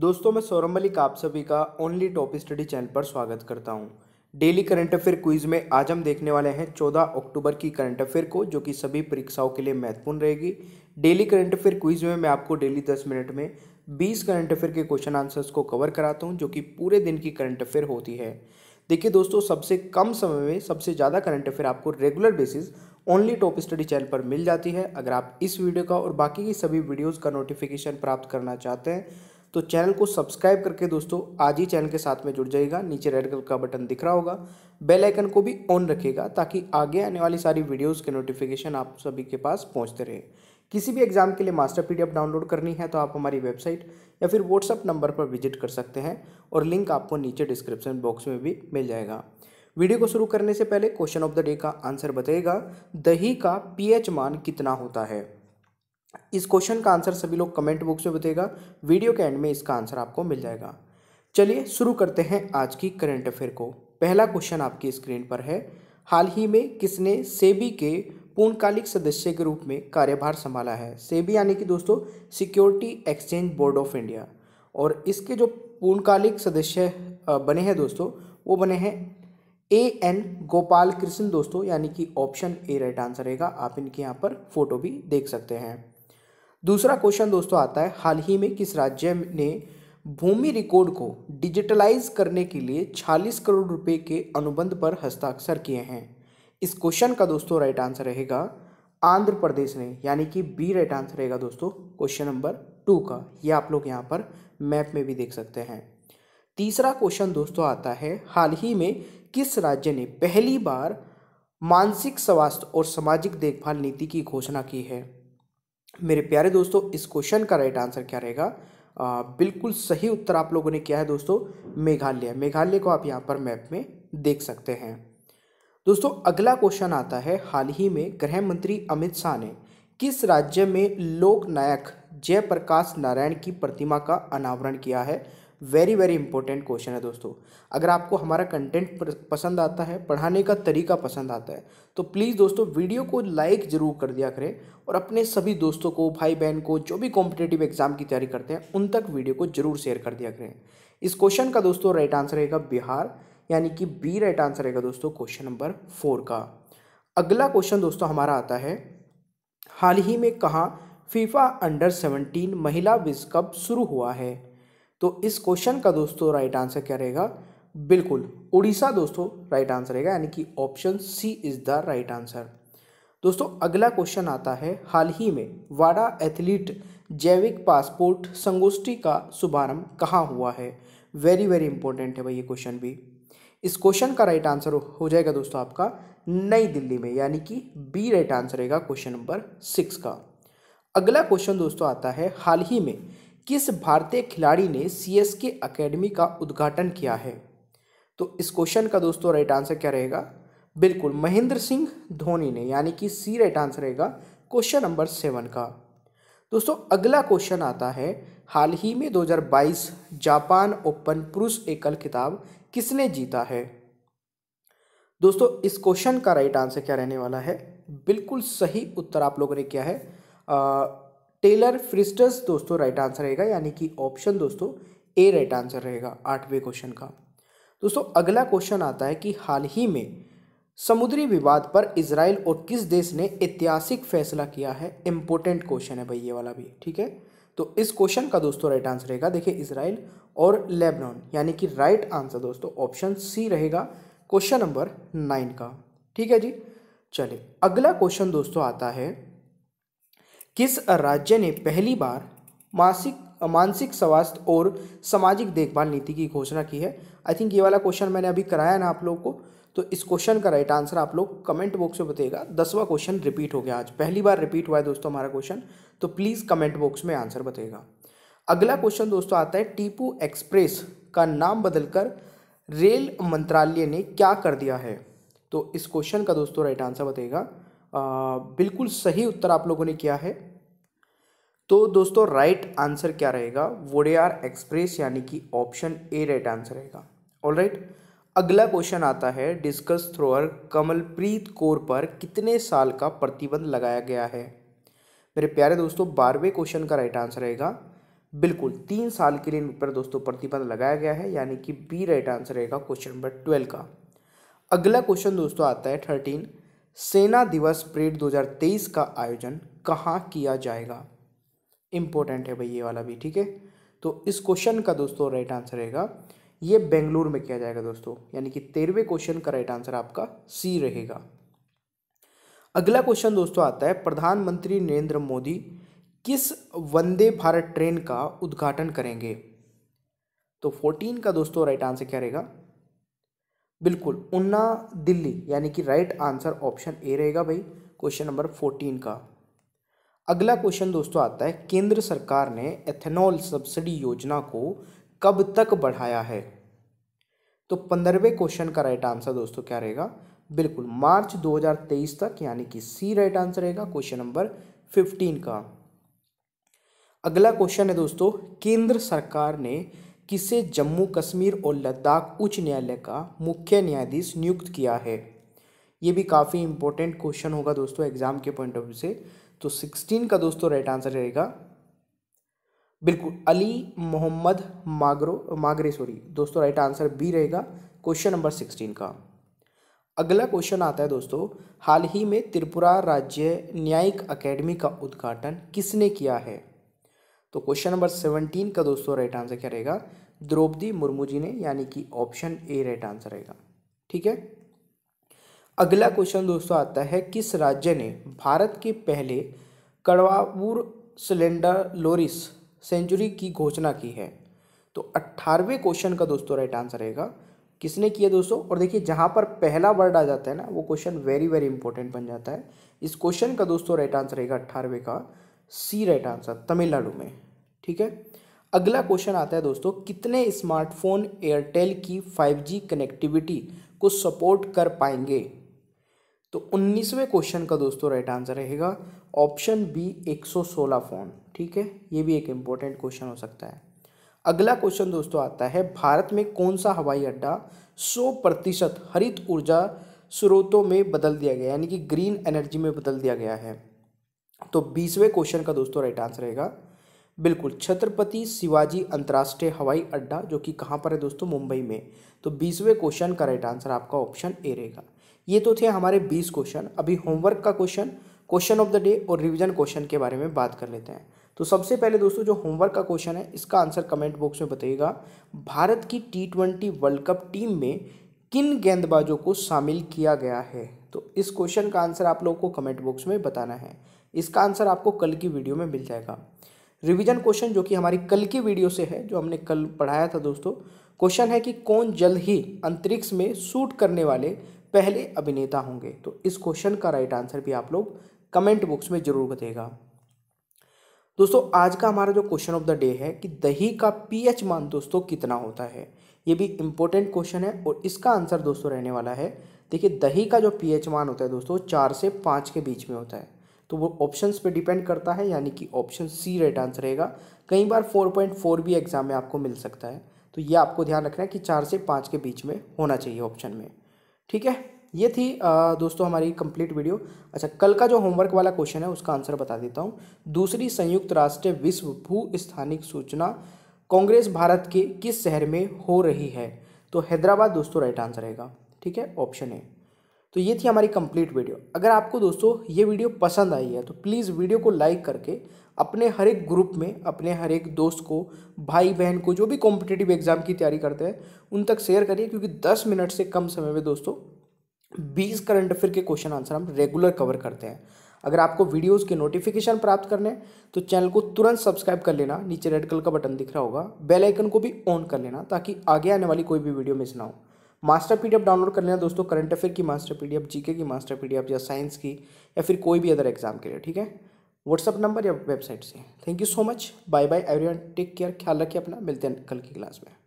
दोस्तों मैं सौरभ मलिक आप सभी का ओनली टॉप स्टडी चैनल पर स्वागत करता हूं। डेली करंट अफेयर क्विज में आज हम देखने वाले हैं 14 अक्टूबर की करंट अफेयर को जो कि सभी परीक्षाओं के लिए महत्वपूर्ण रहेगी डेली करंट अफेयर क्विज में मैं आपको डेली 10 मिनट में 20 करंट अफेयर के क्वेश्चन आंसर्स को कवर कराता हूँ जो कि पूरे दिन की करंट अफेयर होती है देखिए दोस्तों सबसे कम समय में सबसे ज़्यादा करंट अफेयर आपको regular basis only top study channel पर मिल जाती है अगर आप इस वीडियो का और बाकी की सभी वीडियोज़ का नोटिफिकेशन प्राप्त करना चाहते हैं तो चैनल को सब्सक्राइब करके दोस्तों आज ही चैनल के साथ में जुड़ जाएगा नीचे रेड कलर का बटन दिख रहा होगा बेल आइकन को भी ऑन रखेगा ताकि आगे आने वाली सारी वीडियोस के नोटिफिकेशन आप सभी के पास पहुंचते रहे किसी भी एग्ज़ाम के लिए मास्टर पी डाउनलोड करनी है तो आप हमारी वेबसाइट या फिर व्हाट्सअप नंबर पर विजिट कर सकते हैं और लिंक आपको नीचे डिस्क्रिप्शन बॉक्स में भी मिल जाएगा वीडियो को शुरू करने से पहले क्वेश्चन ऑफ द डे का आंसर बताएगा दही का पीएच मान कितना होता है इस क्वेश्चन का आंसर सभी लोग कमेंट बॉक्स में बताएगा वीडियो के एंड में इसका आंसर आपको मिल जाएगा चलिए शुरू करते हैं आज की करंट अफेयर को पहला क्वेश्चन आपकी स्क्रीन पर है हाल ही में किसने सेबी के पूर्णकालिक सदस्य के रूप में कार्यभार संभाला है सेबी यानी कि दोस्तों security exchange board of India और इसके जो पूर्णकालिक सदस्य बने हैं दोस्तों वो बने हैं ए एन गोपाल कृष्ण दोस्तों यानी कि ऑप्शन ए राइट आंसर रहेगा आप इनके यहाँ पर फोटो भी देख सकते हैं दूसरा क्वेश्चन दोस्तों आता है हाल ही में किस राज्य ने भूमि रिकॉर्ड को डिजिटलाइज करने के लिए छालीस करोड़ रुपए के अनुबंध पर हस्ताक्षर किए हैं इस क्वेश्चन का दोस्तों राइट आंसर रहेगा आंध्र प्रदेश ने यानी कि बी राइट आंसर रहेगा दोस्तों क्वेश्चन नंबर टू का ये आप लोग यहाँ पर मैप में भी देख सकते हैं तीसरा क्वेश्चन दोस्तों आता है हाल ही में किस राज्य ने पहली बार मानसिक स्वास्थ्य और सामाजिक देखभाल नीति की घोषणा की है मेरे प्यारे दोस्तों इस क्वेश्चन का राइट आंसर क्या रहेगा बिल्कुल सही उत्तर आप लोगों ने किया है दोस्तों मेघालय मेघालय को आप यहाँ पर मैप में देख सकते हैं दोस्तों अगला क्वेश्चन आता है हाल ही में गृह मंत्री अमित शाह ने किस राज्य में लोक नायक जयप्रकाश नारायण की प्रतिमा का अनावरण किया है वेरी वेरी इंपॉर्टेंट क्वेश्चन है दोस्तों अगर आपको हमारा कंटेंट पसंद आता है पढ़ाने का तरीका पसंद आता है तो प्लीज़ दोस्तों वीडियो को लाइक ज़रूर कर दिया करें और अपने सभी दोस्तों को भाई बहन को जो भी कॉम्पिटेटिव एग्जाम की तैयारी करते हैं उन तक वीडियो को ज़रूर शेयर कर दिया करें इस क्वेश्चन का दोस्तों राइट आंसर रहेगा बिहार यानी कि बी राइट आंसर रहेगा दोस्तों क्वेश्चन नंबर फोर का अगला क्वेश्चन दोस्तों हमारा आता है हाल ही में कहाँ फीफा अंडर सेवनटीन महिला विश्व कप शुरू हुआ है तो इस क्वेश्चन का दोस्तों राइट आंसर क्या रहेगा बिल्कुल उड़ीसा दोस्तों राइट आंसर रहेगा यानी कि option C is the right answer दोस्तों अगला क्वेश्चन आता है हाल ही में वाडा एथलीट जैविक पासपोर्ट संगोष्ठी का शुभारंभ कहाँ हुआ है वेरी वेरी इंपॉर्टेंट है भाई ये क्वेश्चन भी इस क्वेश्चन का राइट आंसर हो जाएगा दोस्तों आपका नई दिल्ली में यानी कि बी राइट आंसर रहेगा क्वेश्चन नंबर सिक्स का अगला क्वेश्चन दोस्तों आता है हाल ही में किस भारतीय खिलाड़ी ने सी एस के अकेडमी का उद्घाटन किया है तो इस क्वेश्चन का दोस्तों राइट आंसर क्या रहेगा बिल्कुल महेंद्र सिंह धोनी ने यानी कि सी राइट आंसर रहेगा क्वेश्चन नंबर सेवन का दोस्तों अगला क्वेश्चन आता है हाल ही में 2022 जापान ओपन पुरुष एकल किताब किसने जीता है दोस्तों इस क्वेश्चन का राइट आंसर क्या रहने वाला है बिल्कुल सही उत्तर आप लोगों ने क्या है टेलर फ्रिस्टस दोस्तों राइट आंसर रहेगा यानी कि ऑप्शन दोस्तों ए राइट आंसर रहेगा आठवें क्वेश्चन का दोस्तों अगला क्वेश्चन आता है कि हाल ही में समुद्री विवाद पर इसराइल और किस देश ने ऐतिहासिक फैसला किया है इम्पोर्टेंट क्वेश्चन है भाई ये वाला भी ठीक है तो इस क्वेश्चन का दोस्तों राइट आंसर रहेगा देखिए इसराइल और लेबनान यानी कि राइट आंसर दोस्तों ऑप्शन सी रहेगा क्वेश्चन नंबर नाइन का ठीक है जी चलिए अगला क्वेश्चन दोस्तों आता है किस राज्य ने पहली बार मासिक मानसिक स्वास्थ्य और सामाजिक देखभाल नीति की घोषणा की है आई थिंक ये वाला क्वेश्चन मैंने अभी कराया ना आप लोग को तो इस क्वेश्चन का राइट आंसर आप लोग कमेंट बॉक्स में बताइएगा दसवां क्वेश्चन रिपीट हो गया आज पहली बार रिपीट हुआ है दोस्तों हमारा क्वेश्चन तो प्लीज़ कमेंट बॉक्स में आंसर बताइएगा अगला क्वेश्चन दोस्तों आता है टीपू एक्सप्रेस का नाम बदलकर रेल मंत्रालय ने क्या कर दिया है तो इस क्वेश्चन का दोस्तों राइट आंसर बताइएगा बिल्कुल सही उत्तर आप लोगों ने किया है तो दोस्तों राइट आंसर क्या रहेगा वोडेआर एक्सप्रेस यानी कि ऑप्शन ए राइट आंसर रहेगा ऑल राइट अगला क्वेश्चन आता है डिस्कस थ्रोअर कमलप्रीत कौर पर कितने साल का प्रतिबंध लगाया गया है मेरे प्यारे दोस्तों बारहवें क्वेश्चन का राइट आंसर रहेगा बिल्कुल तीन साल के लिए इन पर दोस्तों प्रतिबंध लगाया गया है यानी कि बी राइट आंसर रहेगा क्वेश्चन नंबर ट्वेल्व का अगला क्वेश्चन दोस्तों आता है थर्टीन सेना दिवस परेड 2023 का आयोजन कहाँ किया जाएगा इम्पोर्टेंट है भाई ये वाला भी ठीक है तो इस क्वेश्चन का दोस्तों राइट आंसर रहेगा ये बेंगलुरु में किया जाएगा दोस्तों यानी कि तेरहवें क्वेश्चन का राइट आंसर आपका सी रहेगा अगला क्वेश्चन दोस्तों आता है प्रधानमंत्री नरेंद्र मोदी किस वंदे भारत ट्रेन का उद्घाटन करेंगे तो फोर्टीन का दोस्तों राइट आंसर क्या रहेगा बिल्कुल उन्ना दिल्ली यानी कि राइट आंसर ऑप्शन ए रहेगा भाई क्वेश्चन नंबर फोर्टीन का अगला क्वेश्चन दोस्तों आता है केंद्र सरकार ने एथेनॉल सब्सिडी योजना को कब तक बढ़ाया है तो पंद्रहवें क्वेश्चन का राइट आंसर दोस्तों क्या रहेगा बिल्कुल मार्च 2023 तक यानी कि सी राइट आंसर रहेगा क्वेश्चन नंबर 15 का अगला क्वेश्चन है दोस्तों केंद्र सरकार ने किसे जम्मू कश्मीर और लद्दाख उच्च न्यायालय का मुख्य न्यायाधीश नियुक्त किया है ये भी काफ़ी इंपॉर्टेंट क्वेश्चन होगा दोस्तों एग्जाम के पॉइंट ऑफ व्यू से तो सिक्सटीन का दोस्तों राइट आंसर रहेगा बिल्कुल अली मोहम्मद मागरो मागरे सॉरी दोस्तों राइट आंसर बी रहेगा क्वेश्चन नंबर सिक्सटीन का अगला क्वेश्चन आता है दोस्तों हाल ही में त्रिपुरा राज्य न्यायिक अकेडमी का उद्घाटन किसने किया है तो क्वेश्चन नंबर सेवनटीन का दोस्तों राइट आंसर क्या रहेगा द्रौपदी मुर्मू जी ने यानी कि ऑप्शन ए राइट आंसर रहेगा ठीक है अगला क्वेश्चन दोस्तों आता है किस राज्य ने भारत के पहले कड़वापुर सिलेंडर लोरिस सेंचुरी की घोषणा की है तो अट्ठारहवें क्वेश्चन का दोस्तों राइट आंसर रहेगा किसने किया दोस्तों और देखिए जहाँ पर पहला वर्ड आ जाता है ना वो क्वेश्चन वेरी वेरी इंपॉर्टेंट बन जाता है इस क्वेश्चन का दोस्तों राइट आंसर रहेगा अट्ठारहवें का सी राइट आंसर तमिलनाडु में ठीक है अगला क्वेश्चन आता है दोस्तों कितने स्मार्टफोन एयरटेल की 5G कनेक्टिविटी को सपोर्ट कर पाएंगे तो उन्नीसवें क्वेश्चन का दोस्तों राइट आंसर रहेगा ऑप्शन बी 116 फोन ठीक है ये भी एक इम्पोर्टेंट क्वेश्चन हो सकता है अगला क्वेश्चन दोस्तों आता है भारत में कौन सा हवाई अड्डा 100 प्रतिशत हरित ऊर्जा स्रोतों में बदल दिया गया यानी कि ग्रीन एनर्जी में बदल दिया गया है तो बीसवें क्वेश्चन का दोस्तों राइट आंसर रहेगा बिल्कुल छत्रपति शिवाजी अंतर्राष्ट्रीय हवाई अड्डा जो कि कहाँ पर है दोस्तों मुंबई में तो बीसवें क्वेश्चन का राइट आंसर आपका ऑप्शन ए रहेगा ये तो थे हमारे बीस क्वेश्चन अभी होमवर्क का question question of the day और रिवीजन क्वेश्चन के बारे में बात कर लेते हैं तो सबसे पहले दोस्तों जो होमवर्क का क्वेश्चन है इसका आंसर कमेंट बॉक्स में बताइएगा भारत की T twenty world cup team में किन गेंदबाजों को शामिल किया गया है तो इस क्वेश्चन का आंसर आप लोगों को कमेंट बॉक्स में बताना है इसका आंसर आपको कल की वीडियो में मिल जाएगा रिवीजन क्वेश्चन जो कि हमारी कल की वीडियो से है जो हमने कल पढ़ाया था दोस्तों क्वेश्चन है कि कौन जल्द ही अंतरिक्ष में शूट करने वाले पहले अभिनेता होंगे तो इस क्वेश्चन का राइट आंसर भी आप लोग कमेंट बॉक्स में जरूर बताएगा दोस्तों आज का हमारा जो क्वेश्चन ऑफ द डे है कि दही का पीएच मान दोस्तों कितना होता है ये भी इम्पोर्टेंट क्वेश्चन है और इसका आंसर दोस्तों रहने वाला है देखिए दही का जो पीएच मान होता है दोस्तों चार से पाँच के बीच में होता है तो वो ऑप्शंस पे डिपेंड करता है यानी कि ऑप्शन सी राइट आंसर रहेगा कई बार 4.4 भी एग्ज़ाम में आपको मिल सकता है तो ये आपको ध्यान रखना है कि चार से पाँच के बीच में होना चाहिए ऑप्शन में ठीक है ये थी आ, दोस्तों हमारी कंप्लीट वीडियो अच्छा कल का जो होमवर्क वाला क्वेश्चन है उसका आंसर बता देता हूँ दूसरी संयुक्त राष्ट्र विश्व भू स्थानिक सूचना कांग्रेस भारत के किस शहर में हो रही है तो हैदराबाद दोस्तों राइट आंसर रहेगा ठीक है ऑप्शन ए तो ये थी हमारी कंप्लीट वीडियो अगर आपको दोस्तों ये वीडियो पसंद आई है तो प्लीज़ वीडियो को लाइक करके अपने हर एक ग्रुप में अपने हर एक दोस्त को भाई बहन को जो भी कॉम्पिटेटिव एग्ज़ाम की तैयारी करते हैं उन तक शेयर करिए क्योंकि दस मिनट से कम समय में दोस्तों बीस करंट अफेयर के क्वेश्चन आंसर हम रेगुलर कवर करते हैं अगर आपको वीडियोस के नोटिफिकेशन प्राप्त करने हैं तो चैनल को तुरंत सब्सक्राइब कर लेना नीचे रेड कलर का बटन दिख रहा होगा बेल आइकन को भी ऑन कर लेना ताकि आगे आने वाली कोई भी वीडियो मिस ना हो मास्टर पीडीएफ डाउनलोड कर लेना दोस्तों करंट अफेयर की मास्टर पीडीएफ जीके की मास्टर पीडीएफ या साइंस की या फिर कोई भी अदर एग्जाम के लिए ठीक है व्हाट्सअप नंबर या वेबसाइट से thank you so much bye bye everyone take care ख्याल रखिए अपना मिलते हैं कल की क्लास में